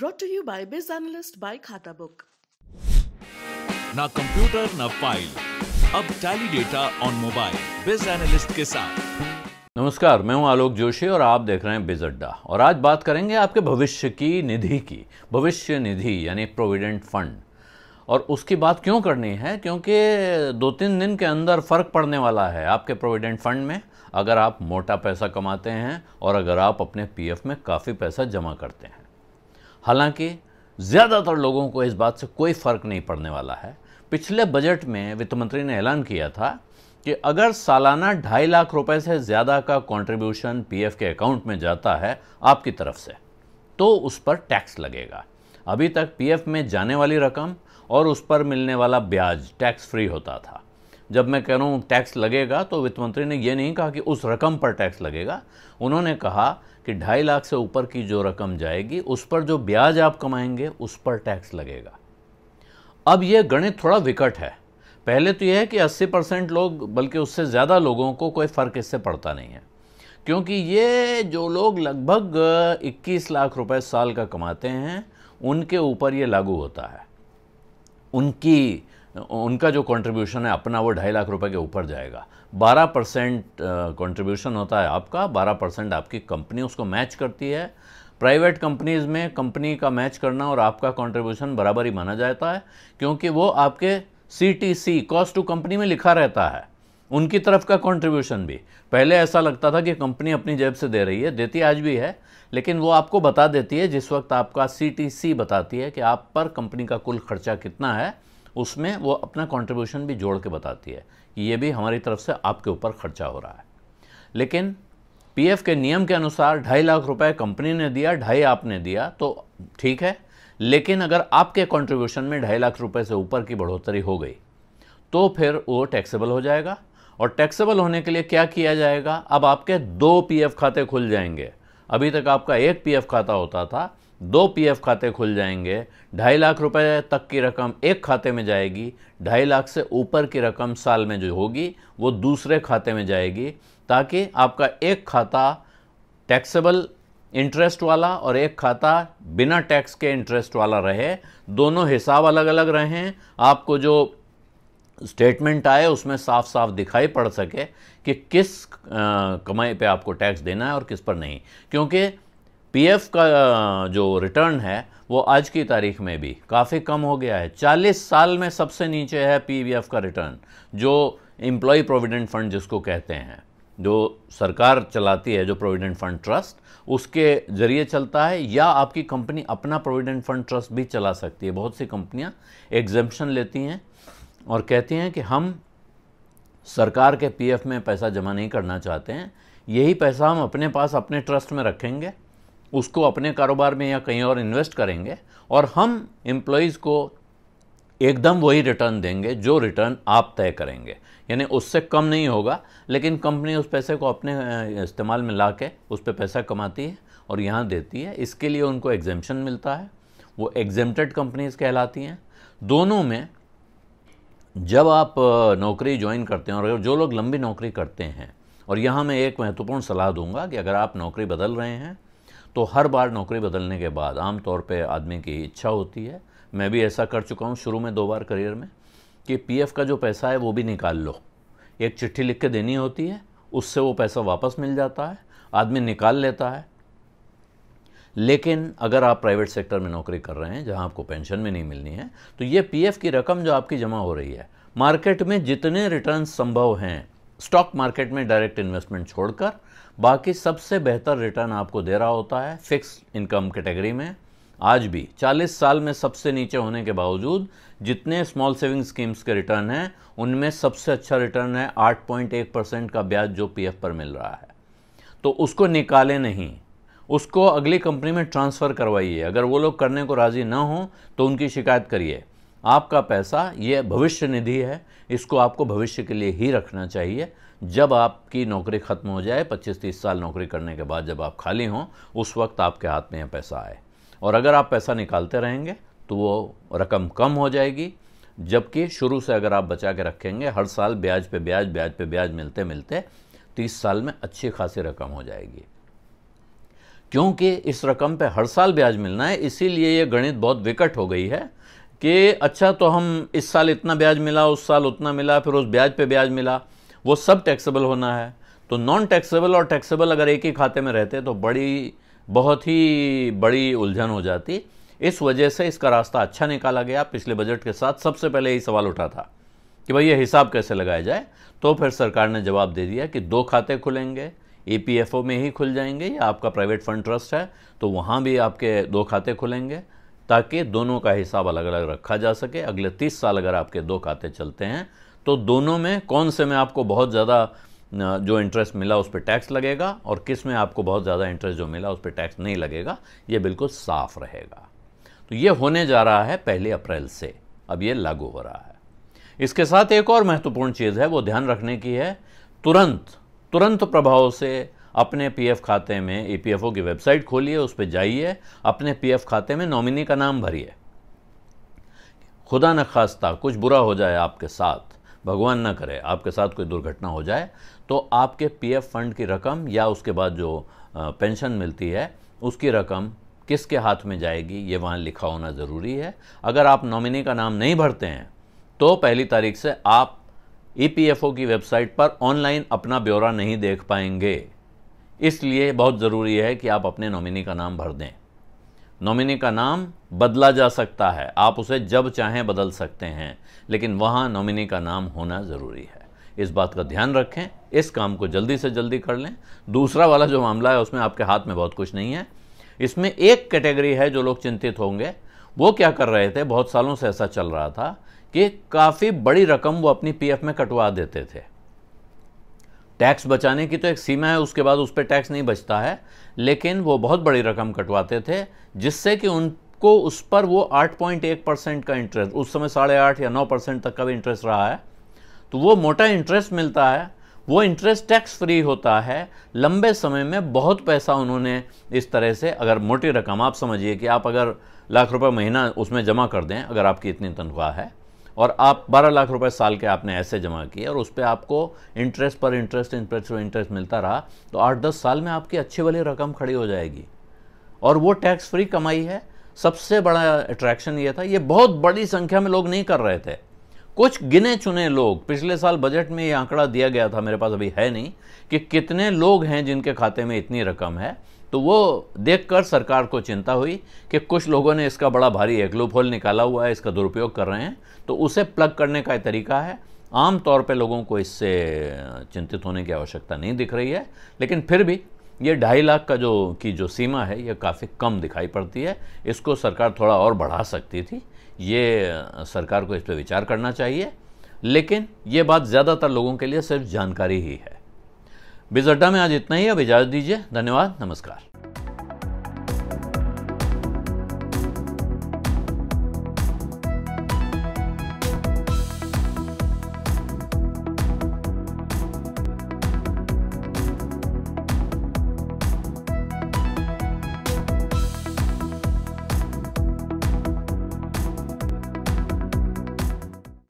brought to you by Biz Analyst by Khata Book. na computer na file ab tally data on mobile biz analyst ke saath नमस्कार मैं हूं आलोक जोशी और आप देख रहे हैं बिज अड्डा और आज बात करेंगे आपके भविष्य की निधि की भविष्य निधि यानी प्रोविडेंट फंड और उसकी बात क्यों करनी है क्योंकि दो तीन दिन के अंदर फ़र्क पड़ने वाला है आपके प्रोविडेंट फंड में अगर आप मोटा पैसा कमाते हैं और अगर आप अपने पीएफ में काफ़ी पैसा जमा करते हैं हालांकि ज़्यादातर लोगों को इस बात से कोई फ़र्क नहीं पड़ने वाला है पिछले बजट में वित्त मंत्री ने ऐलान किया था कि अगर सालाना ढाई लाख रुपए से ज़्यादा का कंट्रीब्यूशन पीएफ के अकाउंट में जाता है आपकी तरफ से तो उस पर टैक्स लगेगा अभी तक पीएफ में जाने वाली रकम और उस पर मिलने वाला ब्याज टैक्स फ्री होता था जब मैं कह रहा हूँ टैक्स लगेगा तो वित्त मंत्री ने यह नहीं कहा कि उस रकम पर टैक्स लगेगा उन्होंने कहा कि ढाई लाख से ऊपर की जो रकम जाएगी उस पर जो ब्याज आप कमाएंगे उस पर टैक्स लगेगा अब यह गणित थोड़ा विकट है पहले तो यह है कि 80 परसेंट लोग बल्कि उससे ज़्यादा लोगों को कोई फ़र्क इससे पड़ता नहीं है क्योंकि ये जो लोग लगभग 21 लाख रुपए साल का कमाते हैं उनके ऊपर ये लागू होता है उनकी उनका जो कंट्रीब्यूशन है अपना वो ढाई लाख रुपए के ऊपर जाएगा 12 परसेंट कॉन्ट्रीब्यूशन होता है आपका 12 परसेंट आपकी कंपनी उसको मैच करती है प्राइवेट कंपनीज़ में कंपनी का मैच करना और आपका कंट्रीब्यूशन बराबर ही माना जाता है क्योंकि वो आपके C T C cost to company में लिखा रहता है उनकी तरफ का कॉन्ट्रीब्यूशन भी पहले ऐसा लगता था कि कंपनी अपनी जेब से दे रही है देती आज भी है लेकिन वो आपको बता देती है जिस वक्त आपका सी टी सी बताती है कि आप पर कंपनी का कुल खर्चा कितना है उसमें वो अपना कंट्रीब्यूशन भी जोड़ के बताती है कि ये भी हमारी तरफ से आपके ऊपर खर्चा हो रहा है लेकिन पीएफ के नियम के अनुसार ढाई लाख रुपए कंपनी ने दिया ढाई आपने दिया तो ठीक है लेकिन अगर आपके कंट्रीब्यूशन में ढाई लाख रुपए से ऊपर की बढ़ोतरी हो गई तो फिर वो टैक्सेबल हो जाएगा और टैक्सेबल होने के लिए क्या किया जाएगा अब आपके दो पीएफ खाते खुल जाएंगे अभी तक आपका एक पीएफ खाता होता था दो पीएफ खाते खुल जाएंगे ढाई लाख रुपए तक की रकम एक खाते में जाएगी ढाई लाख से ऊपर की रकम साल में जो होगी वो दूसरे खाते में जाएगी ताकि आपका एक खाता टैक्सेबल इंटरेस्ट वाला और एक खाता बिना टैक्स के इंटरेस्ट वाला रहे दोनों हिसाब अलग अलग रहें आपको जो स्टेटमेंट आए उसमें साफ साफ दिखाई पड़ सके कि किस कमाई पे आपको टैक्स देना है और किस पर नहीं क्योंकि पीएफ का जो रिटर्न है वो आज की तारीख में भी काफ़ी कम हो गया है 40 साल में सबसे नीचे है पीवीएफ का रिटर्न जो एम्प्लॉय प्रोविडेंट फंड जिसको कहते हैं जो सरकार चलाती है जो प्रोविडेंट फंड ट्रस्ट उसके ज़रिए चलता है या आपकी कंपनी अपना प्रोविडेंट फंड ट्रस्ट भी चला सकती है बहुत सी कंपनियाँ एग्जम्पन लेती हैं और कहती हैं कि हम सरकार के पीएफ में पैसा जमा नहीं करना चाहते हैं यही पैसा हम अपने पास अपने ट्रस्ट में रखेंगे उसको अपने कारोबार में या कहीं और इन्वेस्ट करेंगे और हम एम्प्लॉयज़ को एकदम वही रिटर्न देंगे जो रिटर्न आप तय करेंगे यानी उससे कम नहीं होगा लेकिन कंपनी उस पैसे को अपने इस्तेमाल में ला के उस पर पैसा कमाती है और यहाँ देती है इसके लिए उनको एग्जेम्पन मिलता है वो एग्जेम्प्टेड कंपनीज कहलाती हैं दोनों में जब आप नौकरी ज्वाइन करते हैं और जो लोग लंबी नौकरी करते हैं और यहाँ मैं एक महत्वपूर्ण सलाह दूंगा कि अगर आप नौकरी बदल रहे हैं तो हर बार नौकरी बदलने के बाद आम तौर पे आदमी की इच्छा होती है मैं भी ऐसा कर चुका हूँ शुरू में दो बार करियर में कि पीएफ का जो पैसा है वो भी निकाल लो एक चिट्ठी लिख के देनी होती है उससे वो पैसा वापस मिल जाता है आदमी निकाल लेता है लेकिन अगर आप प्राइवेट सेक्टर में नौकरी कर रहे हैं जहां आपको पेंशन में नहीं मिलनी है तो ये पीएफ की रकम जो आपकी जमा हो रही है मार्केट में जितने रिटर्न संभव हैं स्टॉक मार्केट में डायरेक्ट इन्वेस्टमेंट छोड़कर बाकी सबसे बेहतर रिटर्न आपको दे रहा होता है फिक्स इनकम कैटेगरी में आज भी 40 साल में सबसे नीचे होने के बावजूद जितने स्मॉल सेविंग स्कीम्स के रिटर्न हैं उनमें सबसे अच्छा रिटर्न है 8.1 परसेंट का ब्याज जो पीएफ पर मिल रहा है तो उसको निकालें नहीं उसको अगली कंपनी में ट्रांसफ़र करवाइए अगर वो लोग करने को राज़ी ना हो तो उनकी शिकायत करिए आपका पैसा ये भविष्य निधि है इसको आपको भविष्य के लिए ही रखना चाहिए जब आपकी नौकरी ख़त्म हो जाए 25-30 साल नौकरी करने के बाद जब आप खाली हों उस वक्त आपके हाथ में यह पैसा आए और अगर आप पैसा निकालते रहेंगे तो वो रकम कम हो जाएगी जबकि शुरू से अगर आप बचा के रखेंगे हर साल ब्याज पे ब्याज ब्याज पे ब्याज मिलते मिलते तीस साल में अच्छी खासी रकम हो जाएगी क्योंकि इस रकम पे हर साल ब्याज मिलना है इसीलिए ये गणित बहुत विकट हो गई है कि अच्छा तो हम इस साल इतना ब्याज मिला उस साल उतना मिला फिर उस ब्याज पे ब्याज मिला वो सब टैक्सेबल होना है तो नॉन टैक्सेबल और टैक्सेबल अगर एक ही खाते में रहते तो बड़ी बहुत ही बड़ी उलझन हो जाती इस वजह से इसका रास्ता अच्छा निकाला गया पिछले बजट के साथ सबसे पहले यही सवाल उठा था कि भाई ये हिसाब कैसे लगाया जाए तो फिर सरकार ने जवाब दे दिया कि दो खाते खुलेंगे ई e में ही खुल जाएंगे या आपका प्राइवेट फंड ट्रस्ट है तो वहाँ भी आपके दो खाते खुलेंगे ताकि दोनों का हिसाब अलग अलग रखा जा सके अगले तीस साल अगर आपके दो खाते चलते हैं तो दोनों में कौन से में आपको बहुत ज़्यादा जो इंटरेस्ट मिला उस पर टैक्स लगेगा और किस में आपको बहुत ज़्यादा इंटरेस्ट जो मिला उस पर टैक्स नहीं लगेगा ये बिल्कुल साफ रहेगा तो ये होने जा रहा है पहली अप्रैल से अब ये लागू हो रहा है इसके साथ एक और महत्वपूर्ण चीज़ है वो ध्यान रखने की है तुरंत तुरंत प्रभाव से अपने पीएफ खाते में ईपीएफओ की वेबसाइट खोलिए उस पर जाइए अपने पीएफ खाते में नॉमिनी का नाम भरिए खुदा न खास्ता कुछ बुरा हो जाए आपके साथ भगवान ना करे आपके साथ कोई दुर्घटना हो जाए तो आपके पीएफ फंड की रकम या उसके बाद जो पेंशन मिलती है उसकी रकम किसके हाथ में जाएगी ये वहाँ लिखा होना ज़रूरी है अगर आप नॉमिनी का नाम नहीं भरते हैं तो पहली तारीख से आप ई की वेबसाइट पर ऑनलाइन अपना ब्यौरा नहीं देख पाएंगे इसलिए बहुत ज़रूरी है कि आप अपने नॉमिनी का नाम भर दें नॉमिनी का नाम बदला जा सकता है आप उसे जब चाहें बदल सकते हैं लेकिन वहाँ नॉमिनी का नाम होना ज़रूरी है इस बात का ध्यान रखें इस काम को जल्दी से जल्दी कर लें दूसरा वाला जो मामला है उसमें आपके हाथ में बहुत कुछ नहीं है इसमें एक कैटेगरी है जो लोग चिंतित होंगे वो क्या कर रहे थे बहुत सालों से ऐसा चल रहा था कि काफ़ी बड़ी रकम वो अपनी पीएफ में कटवा देते थे टैक्स बचाने की तो एक सीमा है उसके बाद उस पर टैक्स नहीं बचता है लेकिन वो बहुत बड़ी रकम कटवाते थे जिससे कि उनको उस पर वो 8.1 परसेंट का इंटरेस्ट उस समय साढ़े आठ या नौ परसेंट तक का भी इंटरेस्ट रहा है तो वो मोटा इंटरेस्ट मिलता है वो इंटरेस्ट टैक्स फ्री होता है लंबे समय में बहुत पैसा उन्होंने इस तरह से अगर मोटी रकम आप समझिए कि आप अगर लाख रुपए महीना उसमें जमा कर दें अगर आपकी इतनी तनख्वाह है और आप 12 लाख रुपए साल के आपने ऐसे जमा किए और उस पर आपको इंटरेस्ट पर इंटरेस्ट इंटरेस्ट पर इंटरेस्ट मिलता रहा तो आठ दस साल में आपकी अच्छी वाली रकम खड़ी हो जाएगी और वो टैक्स फ्री कमाई है सबसे बड़ा अट्रैक्शन ये था ये बहुत बड़ी संख्या में लोग नहीं कर रहे थे कुछ गिने चुने लोग पिछले साल बजट में ये आंकड़ा दिया गया था मेरे पास अभी है नहीं कि कितने लोग हैं जिनके खाते में इतनी रकम है तो वो देखकर सरकार को चिंता हुई कि कुछ लोगों ने इसका बड़ा भारी एग्लूप होल निकाला हुआ है इसका दुरुपयोग कर रहे हैं तो उसे प्लग करने का तरीका है आम तौर पे लोगों को इससे चिंतित होने की आवश्यकता नहीं दिख रही है लेकिन फिर भी ये ढाई लाख का जो की जो सीमा है ये काफ़ी कम दिखाई पड़ती है इसको सरकार थोड़ा और बढ़ा सकती थी ये सरकार को इस पर विचार करना चाहिए लेकिन ये बात ज़्यादातर लोगों के लिए सिर्फ जानकारी ही है बिज में आज इतना ही अब इजाज़त दीजिए धन्यवाद नमस्कार